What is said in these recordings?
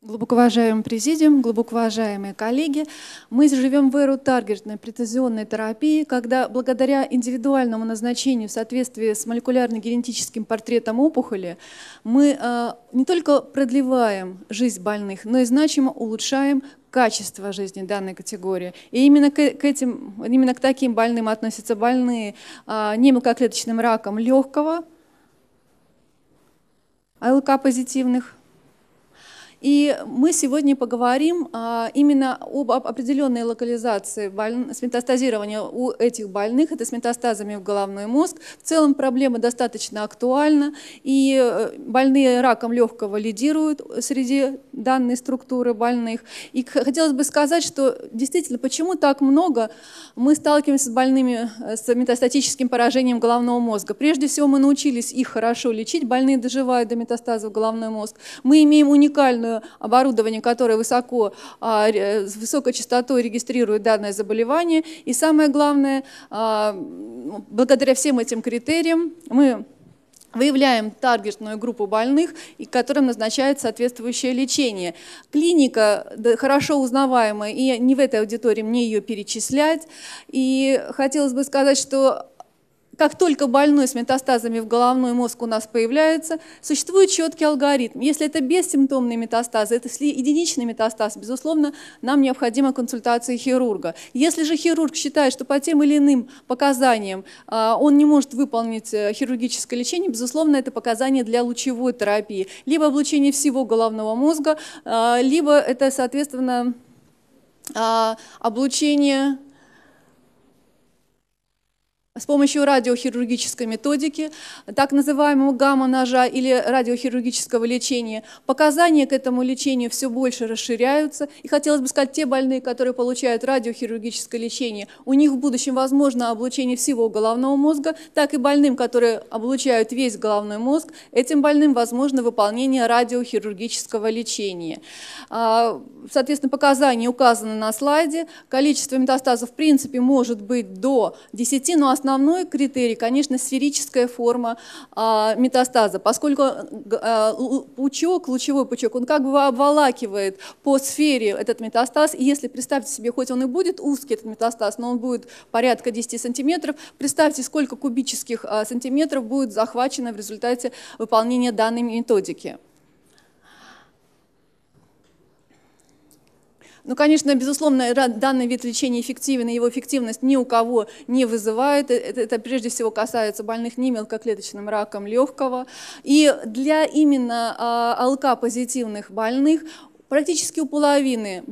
Глубоко уважаемый президиум, глубоко уважаемые коллеги, мы живем в эру таргетной претензионной терапии, когда благодаря индивидуальному назначению в соответствии с молекулярно-генетическим портретом опухоли мы э, не только продлеваем жизнь больных, но и значимо улучшаем качество жизни данной категории. И именно к, этим, именно к таким больным относятся больные э, раком легкого, АЛК-позитивных, и мы сегодня поговорим а, именно об, определенной локализации с метастазирования у этих больных. Это с метастазами в головной мозг. В целом проблема достаточно актуальна. И э, больные раком легкого лидируют среди данной структуры больных. И хотелось бы сказать, что действительно, почему так много мы сталкиваемся с больными э, с метастатическим поражением головного мозга? Прежде всего, мы научились их хорошо лечить. Больные доживают до метастазов в головной мозг. Мы имеем уникальную специальное э, оборудование, которое высоко, а, с высокой частотой регистрирует данное заболевание. И самое главное, а, благодаря всем этим критериям мы выявляем таргетную группу больных, и которым назначает соответствующее лечение. Клиника хорошо узнаваемая, и не в этой аудитории мне ее перечислять. И хотелось бы сказать, что как только больной с метастазами в головной мозг у нас появляется, существует четкий алгоритм. Если это бессимптомные метастазы, это если единичный метастаз, безусловно, нам необходима консультация хирурга. Если же хирург считает, что по тем или иным показаниям а, он не может выполнить э, хирургическое лечение, безусловно, это показание для лучевой терапии. Либо облучение всего головного мозга, а, либо это, соответственно, а, облучение с помощью радиохирургической методики, так называемого гамма-ножа или радиохирургического лечения. Показания к этому лечению все больше расширяются. И хотелось бы сказать, те больные, которые получают радиохирургическое лечение, у них в будущем возможно облучение всего головного мозга, так и больным, которые облучают весь головной мозг, этим больным возможно выполнение радиохирургического лечения. А, соответственно, показания указаны на слайде. Количество метастазов в принципе может быть до 10, но основное основной критерий, конечно, сферическая форма а, метастаза, поскольку а, пучок, лучевой пучок, он как бы обволакивает по сфере этот метастаз, и если, представьте себе, хоть он и будет узкий, этот метастаз, но он будет порядка 10 сантиметров, представьте, сколько кубических а, сантиметров будет захвачено в результате выполнения данной методики. Ну, конечно, безусловно, данный вид лечения эффективен, и его эффективность ни у кого не вызывает. Э, это, это прежде всего касается больных не мелкоклеточным раком легкого. И для именно а, АЛК-позитивных больных практически у половины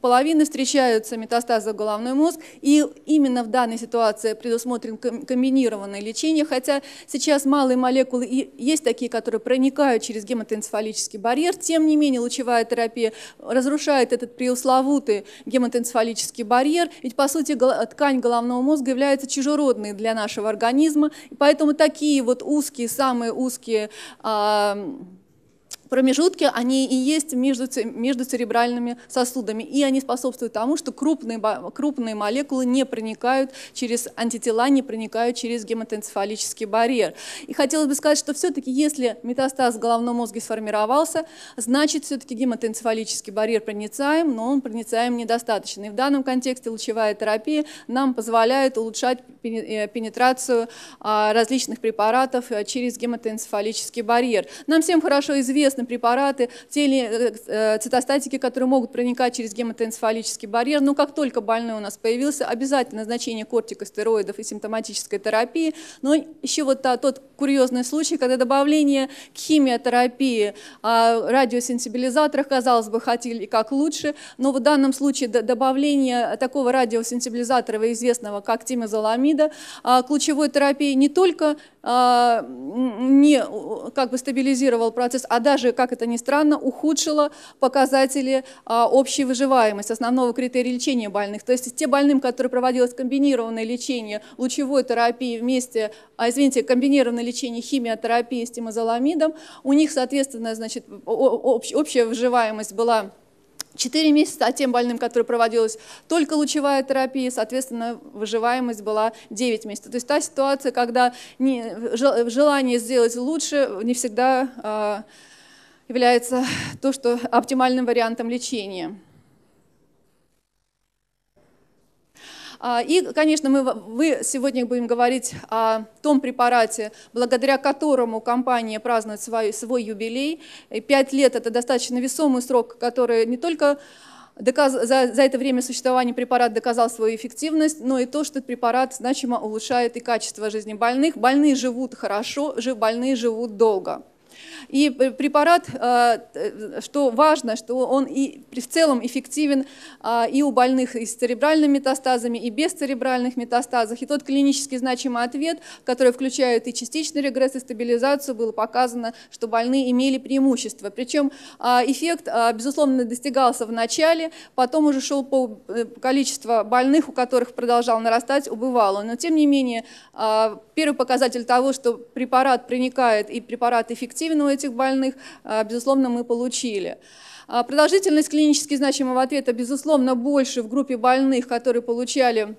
половины встречаются метастазы в головной мозг, и именно в данной ситуации предусмотрен комбинированное лечение, хотя сейчас малые молекулы и есть такие, которые проникают через гематоэнцефалический барьер, тем не менее лучевая терапия разрушает этот преусловутый гематоэнцефалический барьер, ведь по сути ткань головного мозга является чужеродной для нашего организма, и поэтому такие вот узкие, самые узкие э, промежутки, они и есть между, между церебральными сосудами, и они способствуют тому, что крупные, крупные молекулы не проникают через антитела, не проникают через гематоэнцефалический барьер. И хотелось бы сказать, что все-таки если метастаз в головном мозге сформировался, значит все-таки гематоэнцефалический барьер проницаем, но он проницаем недостаточно. И в данном контексте лучевая терапия нам позволяет улучшать Э, пенетрацию а, различных препаратов э, через гематоэнцефалический барьер. Нам всем хорошо известны препараты, э, цитостатики, которые могут проникать через гематоэнцефалический барьер. Но как только больной у нас появился, обязательно назначение кортикостероидов и симптоматической терапии. Но еще вот тот курьезный случай, когда добавление к химиотерапии а, радиосенсибилизаторов, казалось бы, хотели как лучше, но в данном случае добавление такого радиосенсибилизатора, известного как тимозоламин, пирамида а, лучевой терапии не только а, не как бы стабилизировал процесс, а даже, как это ни странно, ухудшила показатели а, общей выживаемости, основного критерия лечения больных. То есть те больным, которые проводилось комбинированное лечение лучевой терапии вместе, извините, комбинированное лечение химиотерапии с тимозоламидом, у них, соответственно, значит, общая выживаемость была 4 месяца, а тем больным, которые проводилась только лучевая терапия, соответственно, выживаемость была 9 месяцев. То есть та ситуация, когда не, желание сделать лучше не всегда а, является то, что оптимальным вариантом лечения. А, и, конечно, мы, мы сегодня будем говорить о том препарате, благодаря которому компания празднует свой, свой юбилей. И пять лет – это достаточно весомый срок, который не только доказ, за, за это время существования препарат доказал свою эффективность, но и то, что препарат значимо улучшает и качество жизни больных. Больные живут хорошо, жив, больные живут долго. И препарат, э, э, что важно, что он и в целом эффективен а, и у больных и с церебральными метастазами, и без церебральных метастазов. И тот клинически значимый ответ, который включает и частичный регресс, и стабилизацию, было показано, что больные имели преимущество. Причем а, эффект, а, безусловно, достигался в начале, потом уже шел по э, количеству больных, у которых продолжал нарастать, убывало. Но тем не менее, первый показатель того, что препарат проникает и препарат эффективен этих больных, а, безусловно, мы получили. А, продолжительность клинически значимого ответа, безусловно, больше в группе больных, которые получали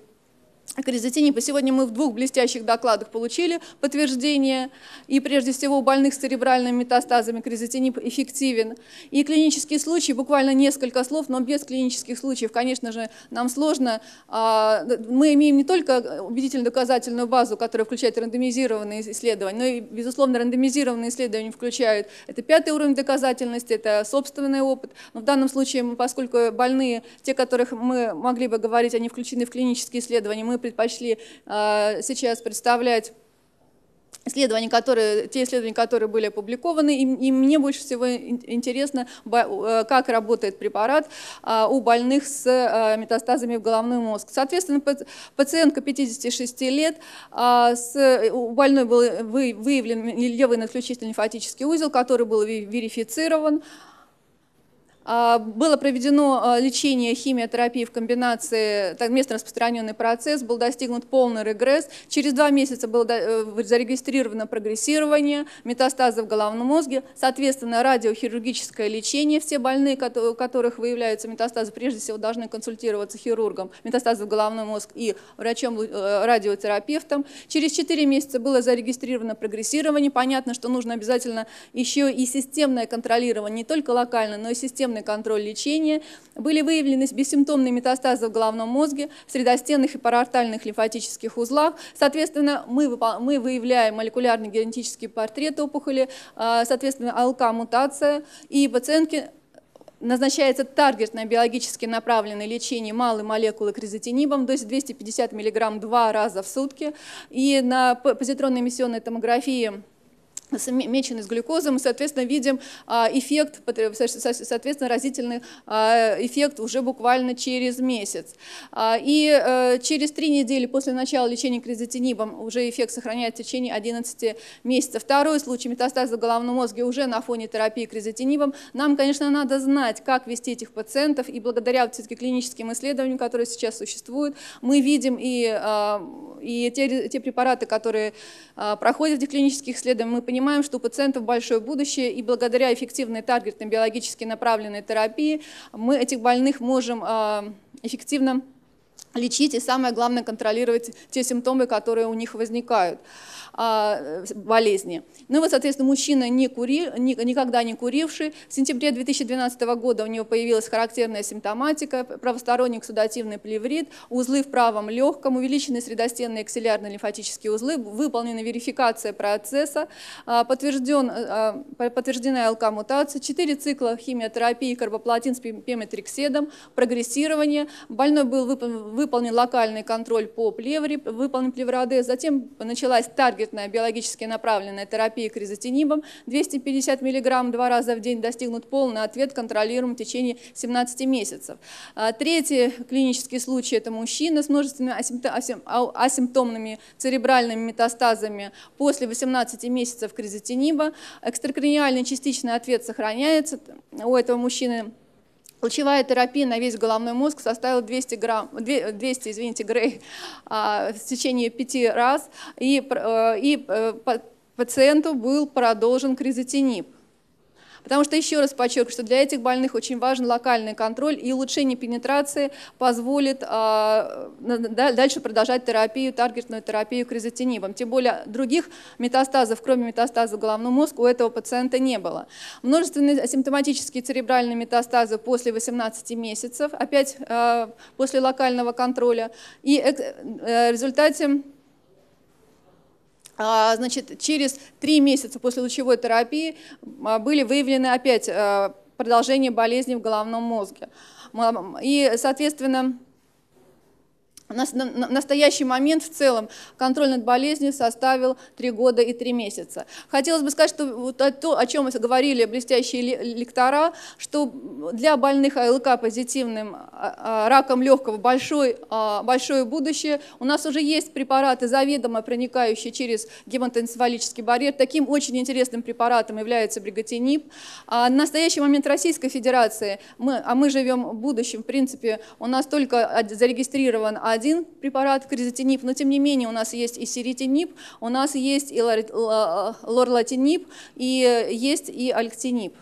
Кризотинипа. Сегодня мы в двух блестящих докладах получили подтверждение, и прежде всего у больных с церебральными метастазами кризотинип эффективен. И клинические случаи, буквально несколько слов, но без клинических случаев, конечно же, нам сложно. А, мы имеем не только убедительно-доказательную базу, которая включает рандомизированные исследования, но и, безусловно, рандомизированные исследования включают. Это пятый уровень доказательности, это собственный опыт. Но в данном случае, поскольку больные, те, которых мы могли бы говорить, они включены в клинические исследования, мы предпочли а, сейчас представлять исследования, которые, те исследования, которые были опубликованы, и, и мне больше всего интересно, э, как работает препарат а, у больных с э, метастазами в головной мозг. Соответственно, пациентка 56 лет, а, с, э, у больной был выявлен левый надключительный лимфатический узел, который был верифицирован, а, было проведено а, лечение химиотерапии в комбинации, так, местно распространенный процесс, был достигнут полный регресс. Через два месяца было э, зарегистрировано прогрессирование метастазов в головном мозге. Соответственно, радиохирургическое лечение. Все больные, у которых выявляются метастазы, прежде всего должны консультироваться хирургом метастазов в головной мозг и врачом-радиотерапевтом. Э, Через четыре месяца было зарегистрировано прогрессирование. Понятно, что нужно обязательно еще и системное контролирование, не только локально, но и системное системный контроль лечения, были выявлены бессимптомные метастазы в головном мозге, в средостенных и параортальных лимфатических узлах. Соответственно, мы, мы выявляем молекулярный генетический портрет опухоли, а, соответственно, АЛК-мутация, и пациентки назначается таргетное биологически направленное лечение малой молекулы кризотинибом, то есть 250 мг два раза в сутки. И на позитронной эмиссионной томографии мечены с глюкозой, мы, соответственно, видим а, эффект, соответственно, разительный а, эффект уже буквально через месяц. А, и э, через три недели после начала лечения кризотенибом уже эффект сохраняется в течение 11 месяцев. Второй случай метастаза в головном мозге уже на фоне терапии кризотенибом. Нам, конечно, надо знать, как вести этих пациентов, и благодаря все-таки клиническим исследованиям, которые сейчас существуют, мы видим и, и те, те препараты, которые проходят в этих клинических исследованиях, мы понимаем, понимаем, что у пациентов большое будущее, и благодаря эффективной таргетной биологически направленной терапии мы этих больных можем а, эффективно лечить и самое главное контролировать те симптомы, которые у них возникают а, болезни. Ну и вот, соответственно, мужчина не кури, никогда не куривший. В сентябре 2012 года у него появилась характерная симптоматика, правосторонний эксудативный плеврит, узлы в правом легком, увеличенные средостенные эксилярные лимфатические узлы, выполнена верификация процесса, а, подтвержден, а, подтверждена ЛК-мутация, 4 цикла химиотерапии карбоплатин с пеметрикседом, прогрессирование. Больной был выполнен выполнен локальный контроль по плевре, выполнен плевроадез, затем началась таргетная биологически направленная терапия кризотенибом, 250 мг два раза в день достигнут полный ответ, контролируем в течение 17 месяцев. А, третий клинический случай – это мужчина с множественными асимптомными церебральными метастазами после 18 месяцев кризотениба. Экстракранеальный частичный ответ сохраняется у этого мужчины Лучевая терапия на весь головной мозг составила 200, грамм, 200 извините, грей а, в течение пяти раз, и, э, и э, пациенту был продолжен кризотинип. Потому что, еще раз подчеркиваю, что для этих больных очень важен локальный контроль, и улучшение пенетрации позволит а, дальше продолжать терапию, таргетную терапию кризотенибом. Тем более других метастазов, кроме метастаза головного мозга, у этого пациента не было. Множественные асимптоматические церебральные метастазы после 18 месяцев, опять а, после локального контроля. И э, э, в результате а, значит, через три месяца после лучевой терапии а, были выявлены опять а, продолжение болезни в головном мозге. И, соответственно, на настоящий момент в целом контроль над болезнью составил 3 года и 3 месяца. Хотелось бы сказать, что вот то, о чем мы говорили блестящие лектора, что для больных АЛК позитивным а, а, раком легкого большой, а, большое будущее. У нас уже есть препараты, заведомо проникающие через гематоэнцефалический барьер. Таким очень интересным препаратом является бригатинип. А на настоящий момент Российской Федерации, мы, а мы живем в будущем, в принципе, у нас только зарегистрирован один один препарат, кризотинип, но тем не менее у нас есть и сиритинип, у нас есть и э, лорлатинип, и э, есть и альктинип.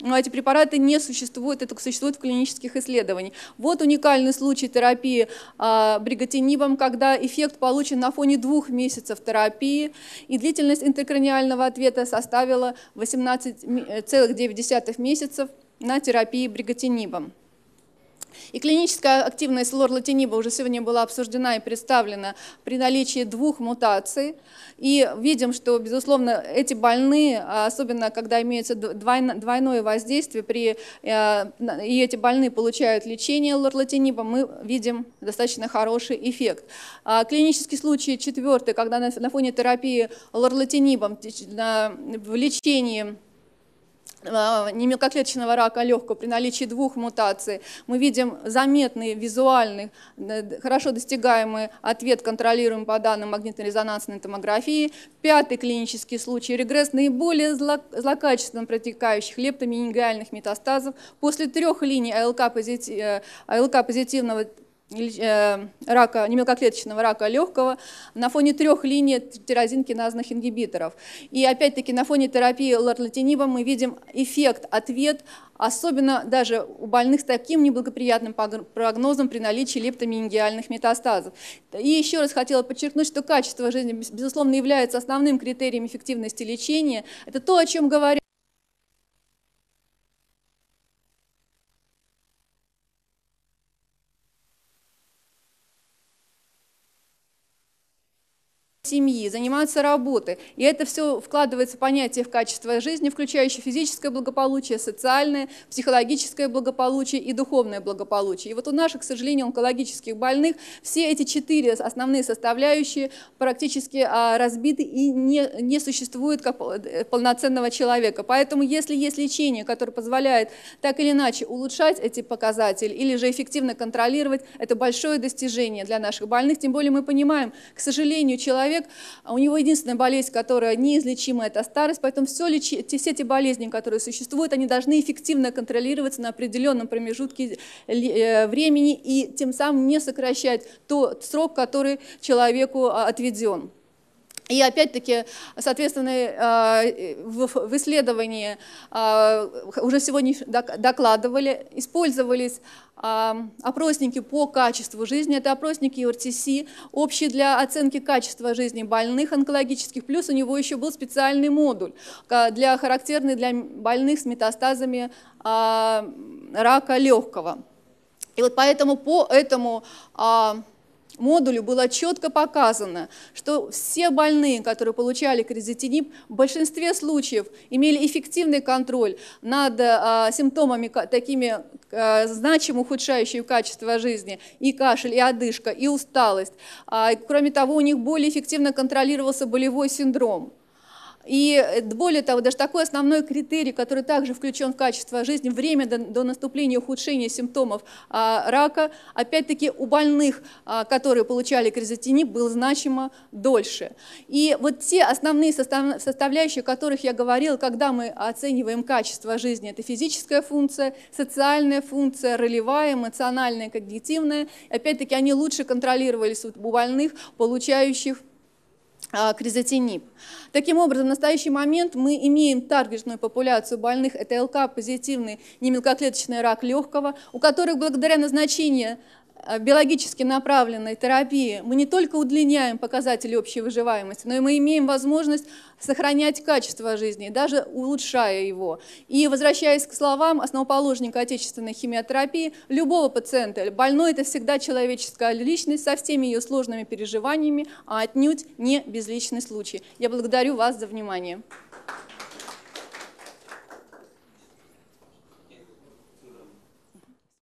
Но эти препараты не существуют, это существует в клинических исследованиях. Вот уникальный случай терапии э, бриготинибом, когда эффект получен на фоне двух месяцев терапии, и длительность интеркраниального ответа составила 18,9 э, месяцев на терапии бригатинибом. И клиническая активность лорлатиниба уже сегодня была обсуждена и представлена при наличии двух мутаций. И видим, что, безусловно, эти больные, а особенно когда имеется двойное воздействие, при, э, и эти больные получают лечение лорлатиниба, мы видим достаточно хороший эффект. А клинический случай четвертый, когда на фоне терапии лорлатинибом в лечении а, немелкоклеточного рака а легкого при наличии двух мутаций, мы видим заметный визуальный, хорошо достигаемый ответ, контролируемый по данным магнитно-резонансной томографии. Пятый клинический случай – регресс наиболее злокачественно протекающих лептоменингиальных метастазов после трех линий АЛК-позитивного Э, рака, немелкоклеточного рака легкого на фоне трех линий тирозинкиназных ингибиторов. И опять-таки на фоне терапии лорлатинибом мы видим эффект, ответ, особенно даже у больных с таким неблагоприятным прогнозом при наличии лептоменингиальных метастазов. И еще раз хотела подчеркнуть, что качество жизни, безусловно, является основным критерием эффективности лечения. Это то, о чем говорят. семьи, занимаются работой. И это все вкладывается в понятие в качество жизни, включающее физическое благополучие, социальное, психологическое благополучие и духовное благополучие. И вот у наших, к сожалению, онкологических больных все эти четыре основные составляющие практически а, разбиты и не, не существует как э, полноценного человека. Поэтому если есть лечение, которое позволяет так или иначе улучшать эти показатели или же эффективно контролировать, это большое достижение для наших больных. Тем более мы понимаем, к сожалению, человек человек, а у него единственная болезнь, которая неизлечима, это старость, поэтому все, лечи, все эти болезни, которые существуют, они должны эффективно контролироваться на определенном промежутке э, времени и тем самым не сокращать тот срок, который человеку а, отведен. И опять-таки, соответственно, э, в исследовании э, уже сегодня докладывали, использовались э, опросники по качеству жизни. Это опросники ОРТС, общие для оценки качества жизни больных онкологических. Плюс у него еще был специальный модуль, для, характерный для больных с метастазами рака легкого. И вот поэтому по этому модулю было четко показано, что все больные, которые получали кризитинип, в большинстве случаев имели эффективный контроль над а, симптомами, такими а, значимо ухудшающими качество жизни, и кашель, и одышка, и усталость. А, кроме того, у них более эффективно контролировался болевой синдром. И э, более того, даже такой основной критерий, который также включен в качество жизни, время до, до наступления ухудшения симптомов а, рака, опять-таки у больных, а, которые получали кризотинип, был значимо дольше. И вот те основные состав, составляющие, о которых я говорила, когда мы оцениваем качество жизни, это физическая функция, социальная функция, ролевая, эмоциональная, когнитивная, опять-таки они лучше контролировались у больных, получающих а, кризотинип. Таким образом, в настоящий момент мы имеем таргетную популяцию больных ЭТЛК-позитивный немелкоклеточный рак легкого, у которых благодаря назначению Э, биологически направленной терапии мы не только удлиняем показатели общей выживаемости, но и мы имеем возможность сохранять качество жизни, даже улучшая его. И возвращаясь к словам основоположника отечественной химиотерапии, любого пациента, больной это всегда человеческая личность со всеми ее сложными переживаниями, а отнюдь не безличный случай. Я благодарю вас за внимание.